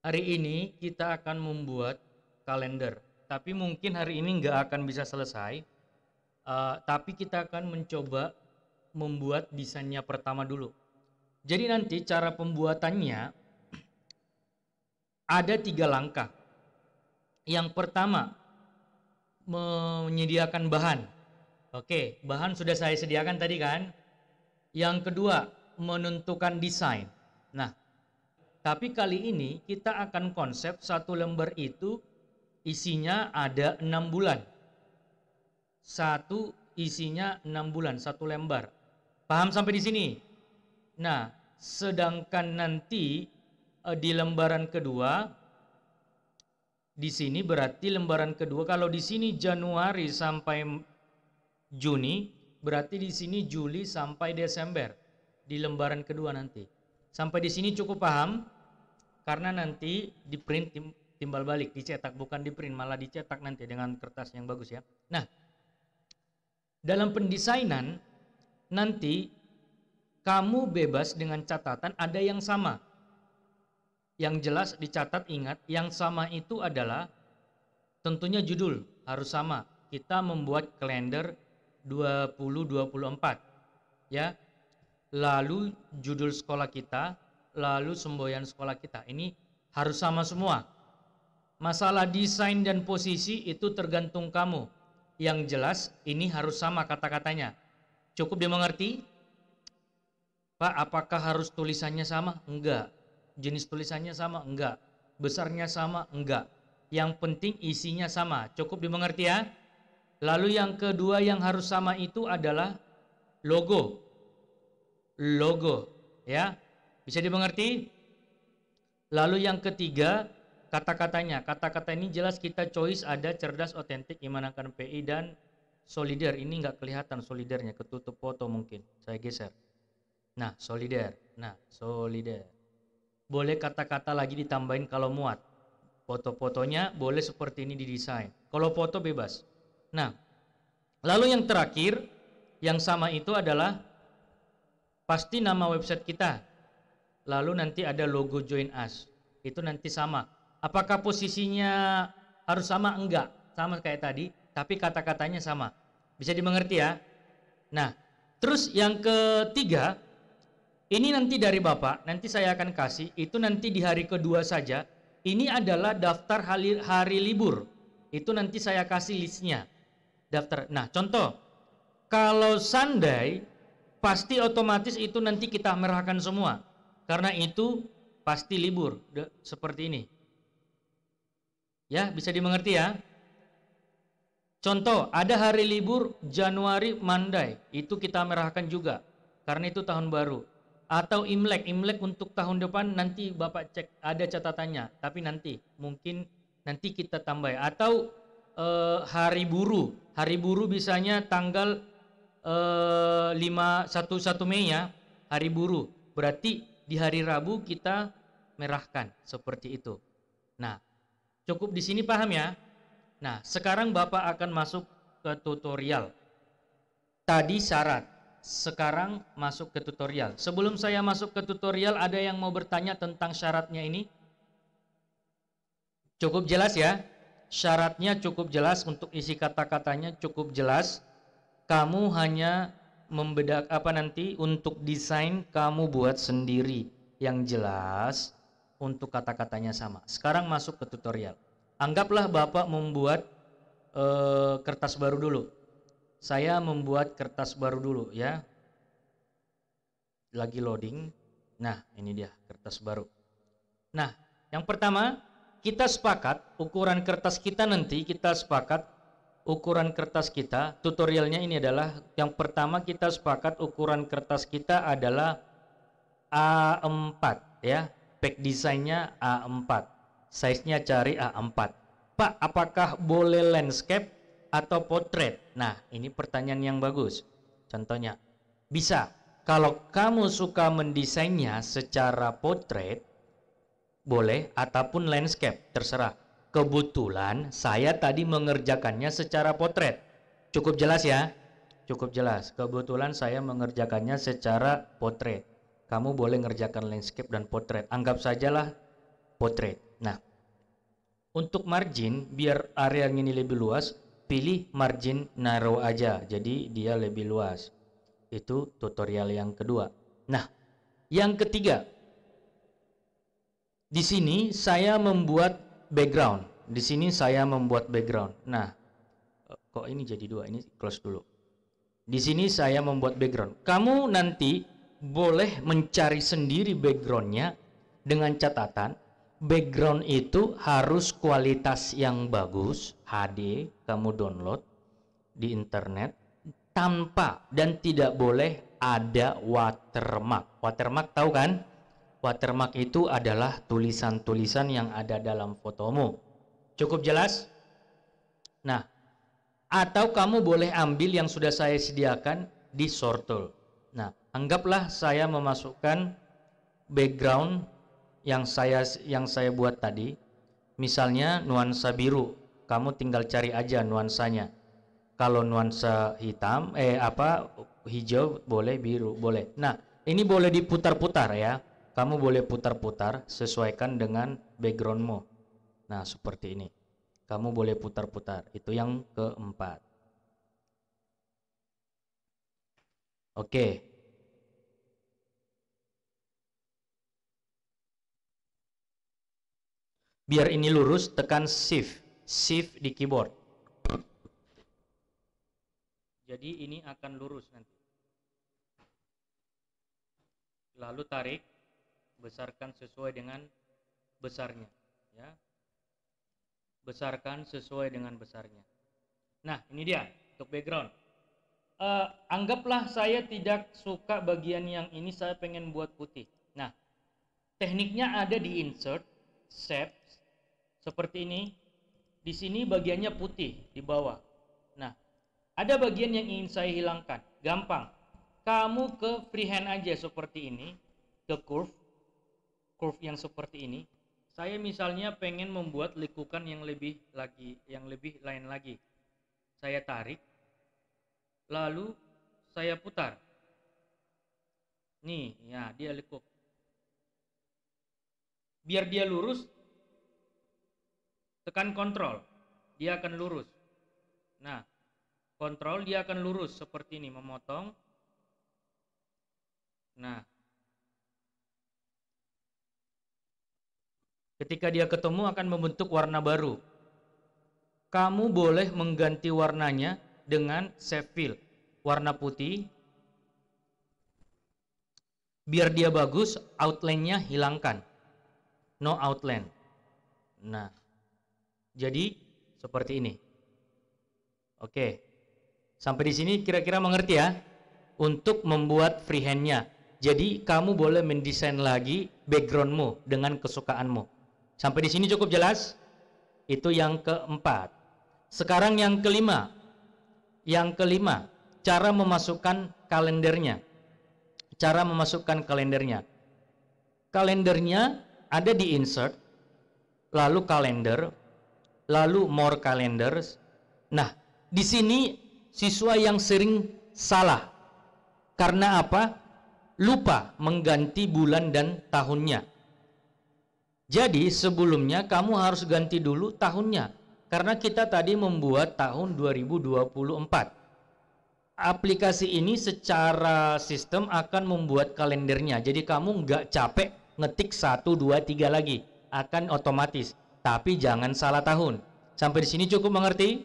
Hari ini kita akan membuat kalender, tapi mungkin hari ini nggak akan bisa selesai. Uh, tapi kita akan mencoba membuat desainnya pertama dulu. Jadi nanti cara pembuatannya ada tiga langkah. Yang pertama menyediakan bahan. Oke, bahan sudah saya sediakan tadi kan. Yang kedua menentukan desain. Nah, tapi kali ini kita akan konsep satu lembar itu isinya ada enam bulan. Satu isinya enam bulan, satu lembar. Paham sampai di sini? Nah, sedangkan nanti eh, di lembaran kedua di sini berarti lembaran kedua kalau di sini Januari sampai Juni berarti di sini Juli sampai Desember di lembaran kedua nanti. Sampai di sini cukup paham karena nanti di print tim, timbal balik dicetak bukan di print malah dicetak nanti dengan kertas yang bagus ya. Nah, dalam pendesainan nanti kamu bebas dengan catatan ada yang sama. Yang jelas dicatat ingat yang sama itu adalah tentunya judul harus sama. Kita membuat kalender 2024 ya lalu judul sekolah kita, lalu semboyan sekolah kita. Ini harus sama semua. Masalah desain dan posisi itu tergantung kamu. Yang jelas ini harus sama kata-katanya. Cukup dimengerti? Pak, apakah harus tulisannya sama? Enggak. Jenis tulisannya sama? Enggak. Besarnya sama? Enggak. Yang penting isinya sama. Cukup dimengerti ya? Lalu yang kedua yang harus sama itu adalah logo logo, ya. Bisa dimengerti? Lalu yang ketiga, kata-katanya. Kata-kata ini jelas kita choice ada cerdas, otentik, iman akan PI dan solider. Ini nggak kelihatan solidernya, ketutup foto mungkin. Saya geser. Nah, solider. Nah, solider. Boleh kata-kata lagi ditambahin kalau muat. Foto-fotonya boleh seperti ini didesain. Kalau foto bebas. Nah, lalu yang terakhir yang sama itu adalah pasti nama website kita. Lalu nanti ada logo join us. Itu nanti sama. Apakah posisinya harus sama? Enggak. Sama kayak tadi, tapi kata-katanya sama. Bisa dimengerti ya? Nah, terus yang ketiga, ini nanti dari Bapak, nanti saya akan kasih, itu nanti di hari kedua saja. Ini adalah daftar hari, hari libur. Itu nanti saya kasih listnya. Daftar. Nah, contoh, kalau Sunday pasti otomatis itu nanti kita merahkan semua. Karena itu pasti libur seperti ini. Ya, bisa dimengerti ya? Contoh, ada hari libur Januari Mandai, itu kita merahkan juga karena itu tahun baru. Atau Imlek, Imlek untuk tahun depan nanti Bapak cek ada catatannya, tapi nanti mungkin nanti kita tambah. Atau eh, hari buruh, hari buruh bisanya tanggal Eh, lima satu satu Mei ya, hari buruh. Berarti di hari Rabu kita merahkan seperti itu. Nah, cukup di sini paham ya? Nah, sekarang Bapak akan masuk ke tutorial. Tadi syarat, sekarang masuk ke tutorial. Sebelum saya masuk ke tutorial, ada yang mau bertanya tentang syaratnya ini? Cukup jelas ya? Syaratnya cukup jelas untuk isi kata-katanya cukup jelas kamu hanya membedak apa nanti untuk desain kamu buat sendiri yang jelas untuk kata-katanya sama. Sekarang masuk ke tutorial. Anggaplah Bapak membuat e, kertas baru dulu. Saya membuat kertas baru dulu ya. Lagi loading. Nah, ini dia kertas baru. Nah, yang pertama kita sepakat ukuran kertas kita nanti kita sepakat ukuran kertas kita, tutorialnya ini adalah yang pertama kita sepakat ukuran kertas kita adalah A4 ya. Pack desainnya A4. Size-nya cari A4. Pak, apakah boleh landscape atau potret? Nah, ini pertanyaan yang bagus. Contohnya, bisa. Kalau kamu suka mendesainnya secara potret, boleh ataupun landscape, terserah Kebetulan saya tadi mengerjakannya secara potret. Cukup jelas ya? Cukup jelas. Kebetulan saya mengerjakannya secara potret. Kamu boleh ngerjakan landscape dan potret. Anggap sajalah potret. Nah, untuk margin biar area ini lebih luas, pilih margin narrow aja. Jadi dia lebih luas. Itu tutorial yang kedua. Nah, yang ketiga. Di sini saya membuat background. Di sini saya membuat background. Nah, kok ini jadi dua? Ini close dulu. Di sini saya membuat background. Kamu nanti boleh mencari sendiri backgroundnya dengan catatan background itu harus kualitas yang bagus HD kamu download di internet tanpa dan tidak boleh ada watermark. Watermark tahu kan? watermark itu adalah tulisan-tulisan yang ada dalam fotomu. Cukup jelas? Nah, atau kamu boleh ambil yang sudah saya sediakan di sortul. Nah, anggaplah saya memasukkan background yang saya yang saya buat tadi. Misalnya nuansa biru, kamu tinggal cari aja nuansanya. Kalau nuansa hitam eh apa hijau boleh biru boleh. Nah, ini boleh diputar-putar ya. Kamu boleh putar-putar sesuaikan dengan backgroundmu. Nah, seperti ini. Kamu boleh putar-putar. Itu yang keempat. Oke. Biar ini lurus, tekan shift. Shift di keyboard. Jadi ini akan lurus nanti. Lalu tarik besarkan sesuai dengan besarnya ya besarkan sesuai dengan besarnya nah ini dia untuk background uh, anggaplah saya tidak suka bagian yang ini saya pengen buat putih nah tekniknya ada di insert shapes seperti ini di sini bagiannya putih di bawah nah ada bagian yang ingin saya hilangkan gampang kamu ke freehand aja seperti ini ke curve curve yang seperti ini saya misalnya pengen membuat lekukan yang lebih lagi yang lebih lain lagi saya tarik lalu saya putar nih ya dia lekuk biar dia lurus tekan kontrol dia akan lurus nah kontrol dia akan lurus seperti ini memotong nah Ketika dia ketemu akan membentuk warna baru. Kamu boleh mengganti warnanya dengan sepil warna putih. Biar dia bagus, outline-nya hilangkan. No outline. Nah, jadi seperti ini. Oke. Sampai di sini kira-kira mengerti ya untuk membuat freehand-nya. Jadi kamu boleh mendesain lagi backgroundmu dengan kesukaanmu. Sampai di sini cukup jelas? Itu yang keempat. Sekarang yang kelima. Yang kelima, cara memasukkan kalendernya. Cara memasukkan kalendernya. Kalendernya ada di insert, lalu kalender, lalu more calendars. Nah, di sini siswa yang sering salah. Karena apa? Lupa mengganti bulan dan tahunnya. Jadi sebelumnya kamu harus ganti dulu tahunnya karena kita tadi membuat tahun 2024. Aplikasi ini secara sistem akan membuat kalendernya. Jadi kamu nggak capek ngetik 1, 2, 3 lagi. Akan otomatis. Tapi jangan salah tahun. Sampai di sini cukup mengerti?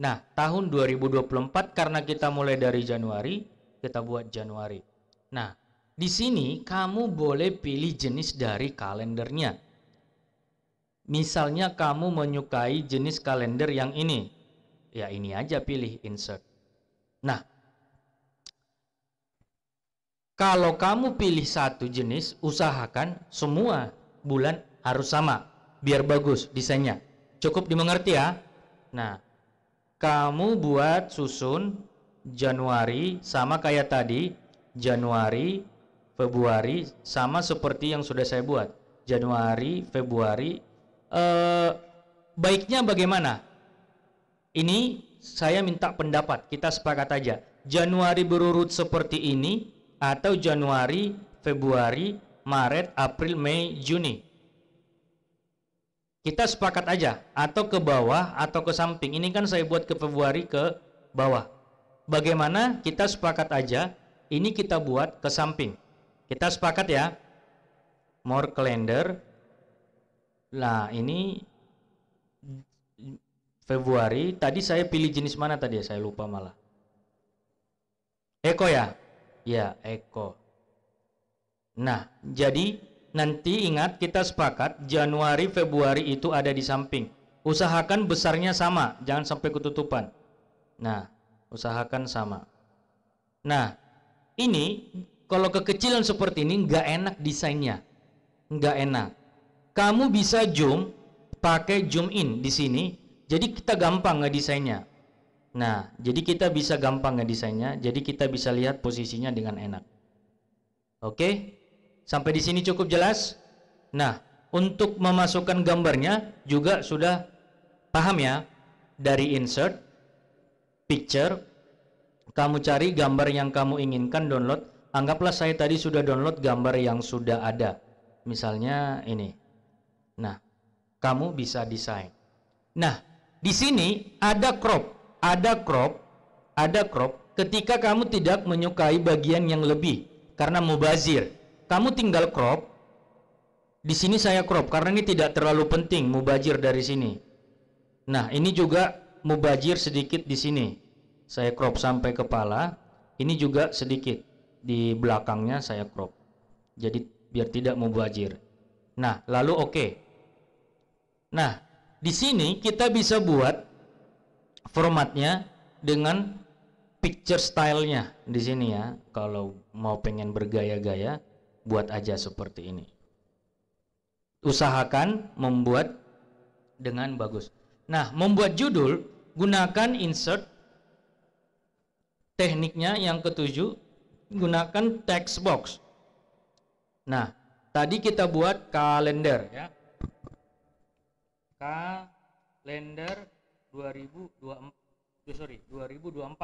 Nah, tahun 2024 karena kita mulai dari Januari, kita buat Januari. Nah, di sini kamu boleh pilih jenis dari kalendernya. Misalnya kamu menyukai jenis kalender yang ini. Ya ini aja pilih insert. Nah, kalau kamu pilih satu jenis, usahakan semua bulan harus sama. Biar bagus desainnya. Cukup dimengerti ya. Nah, kamu buat susun Januari sama kayak tadi. Januari, Februari sama seperti yang sudah saya buat. Januari, Februari, eh, baiknya bagaimana? Ini saya minta pendapat, kita sepakat aja. Januari berurut seperti ini atau Januari, Februari, Maret, April, Mei, Juni. Kita sepakat aja atau ke bawah atau ke samping. Ini kan saya buat ke Februari ke bawah. Bagaimana kita sepakat aja ini kita buat ke samping. Kita sepakat ya. More calendar lah ini Februari tadi saya pilih jenis mana tadi ya saya lupa malah. Eko ya? Ya, Eko. Nah, jadi nanti ingat kita sepakat Januari Februari itu ada di samping. Usahakan besarnya sama, jangan sampai ketutupan. Nah, usahakan sama. Nah, ini kalau kekecilan seperti ini nggak enak desainnya. Nggak enak kamu bisa zoom pakai zoom in di sini. Jadi kita gampang ngedesainnya. Nah, jadi kita bisa gampang ngedesainnya. Jadi kita bisa lihat posisinya dengan enak. Oke? Sampai di sini cukup jelas? Nah, untuk memasukkan gambarnya juga sudah paham ya? Dari insert picture kamu cari gambar yang kamu inginkan download. Anggaplah saya tadi sudah download gambar yang sudah ada. Misalnya ini. Nah, kamu bisa desain. Nah, di sini ada crop, ada crop, ada crop ketika kamu tidak menyukai bagian yang lebih karena mubazir. Kamu tinggal crop. Di sini saya crop karena ini tidak terlalu penting mubazir dari sini. Nah, ini juga mubazir sedikit di sini. Saya crop sampai kepala. Ini juga sedikit di belakangnya saya crop. Jadi biar tidak mubazir. Nah, lalu oke. Okay. Nah, di sini kita bisa buat formatnya dengan picture stylenya di sini ya. Kalau mau pengen bergaya-gaya, buat aja seperti ini. Usahakan membuat dengan bagus. Nah, membuat judul gunakan insert tekniknya yang ketujuh gunakan text box. Nah, tadi kita buat kalender ya kalender 2024 eh, sorry 2024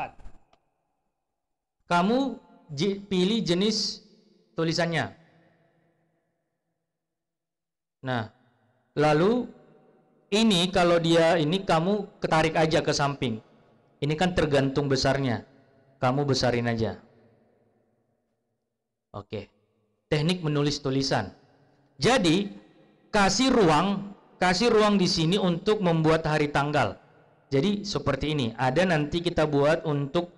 kamu pilih jenis tulisannya nah lalu ini kalau dia ini kamu ketarik aja ke samping ini kan tergantung besarnya kamu besarin aja oke teknik menulis tulisan jadi kasih ruang kasih ruang di sini untuk membuat hari tanggal. Jadi seperti ini, ada nanti kita buat untuk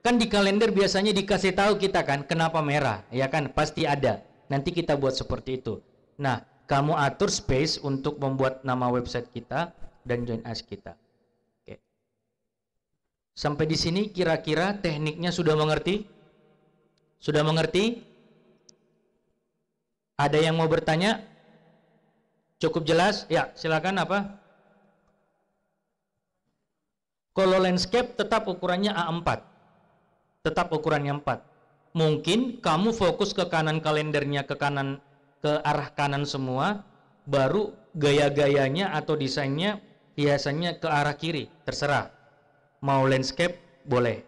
kan di kalender biasanya dikasih tahu kita kan kenapa merah, ya kan? Pasti ada. Nanti kita buat seperti itu. Nah, kamu atur space untuk membuat nama website kita dan join us kita. Oke. Sampai di sini kira-kira tekniknya sudah mengerti? Sudah mengerti? Ada yang mau bertanya? Cukup jelas? Ya, silakan apa? Kalau landscape tetap ukurannya A4. Tetap ukurannya 4. Mungkin kamu fokus ke kanan kalendernya ke kanan ke arah kanan semua, baru gaya-gayanya atau desainnya hiasannya ke arah kiri, terserah. Mau landscape boleh.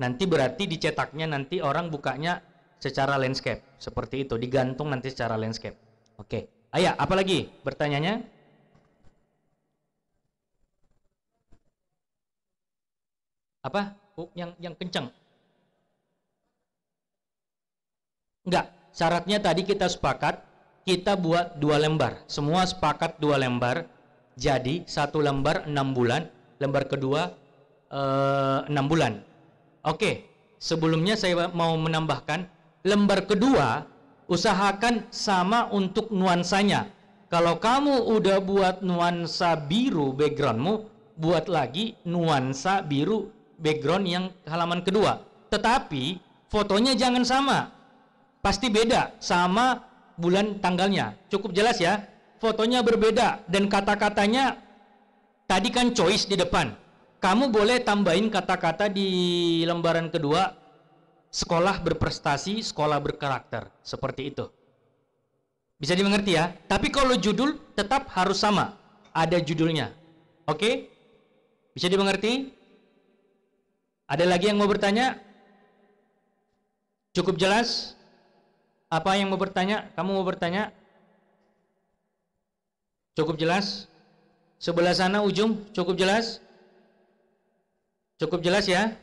Nanti berarti dicetaknya nanti orang bukanya secara landscape, seperti itu digantung nanti secara landscape. Oke. Okay. Ayah, iya, apa lagi pertanyaannya? Apa? Oh, yang yang kencang. Enggak, syaratnya tadi kita sepakat kita buat dua lembar. Semua sepakat dua lembar. Jadi satu lembar enam bulan, lembar kedua eh, enam bulan. Oke, sebelumnya saya mau menambahkan lembar kedua usahakan sama untuk nuansanya. Kalau kamu udah buat nuansa biru backgroundmu, buat lagi nuansa biru background yang halaman kedua. Tetapi fotonya jangan sama. Pasti beda sama bulan tanggalnya. Cukup jelas ya. Fotonya berbeda dan kata-katanya tadi kan choice di depan. Kamu boleh tambahin kata-kata di lembaran kedua sekolah berprestasi, sekolah berkarakter. Seperti itu. Bisa dimengerti ya? Tapi kalau judul tetap harus sama. Ada judulnya. Oke? Bisa dimengerti? Ada lagi yang mau bertanya? Cukup jelas? Apa yang mau bertanya? Kamu mau bertanya? Cukup jelas? Sebelah sana ujung cukup jelas? Cukup jelas ya?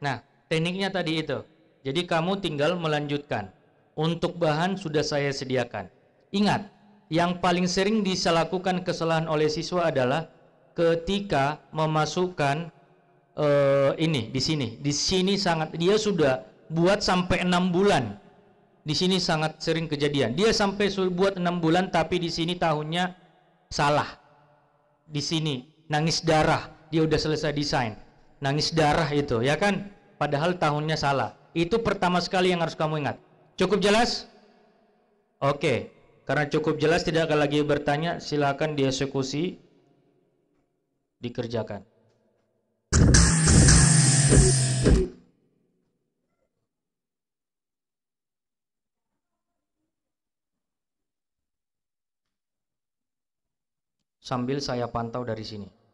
Nah, tekniknya tadi itu. Jadi kamu tinggal melanjutkan. Untuk bahan sudah saya sediakan. Ingat, yang paling sering disalahkan kesalahan oleh siswa adalah ketika memasukkan uh, ini di sini. Di sini sangat dia sudah buat sampai enam bulan. Di sini sangat sering kejadian. Dia sampai buat enam bulan tapi di sini tahunnya salah. Di sini nangis darah. Dia udah selesai desain. Nangis darah itu ya kan? Padahal tahunnya salah. Itu pertama sekali yang harus kamu ingat. Cukup jelas? Oke. Karena cukup jelas tidak akan lagi bertanya, silakan dieksekusi dikerjakan. Sambil saya pantau dari sini.